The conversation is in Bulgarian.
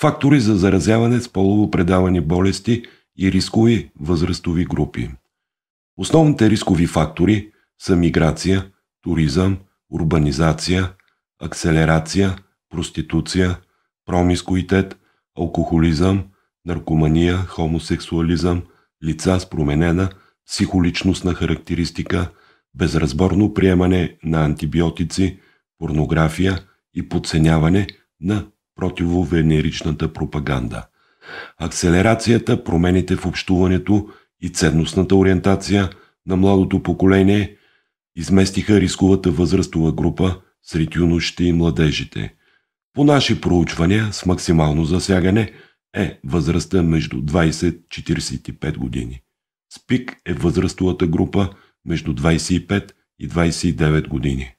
фактори за заразяване с полово предавани болести и рискови възрастови групи. Основните рискови фактори са миграция, туризъм, урбанизация, акселерация, проституция, промискуитет, алкохолизъм, наркомания, хомосексуализъм, лица с променена психоличностна характеристика, безразборно приемане на антибиотици, порнография и подценяване на противовенеричната пропаганда. Акселерацията, промените в общуването и ценностната ориентация на младото поколение изместиха рисковата възрастова група сред юношите и младежите. По наши проучвания с максимално засягане е възрастта между 20-45 години. С пик е възрастовата група между 25 и 29 години.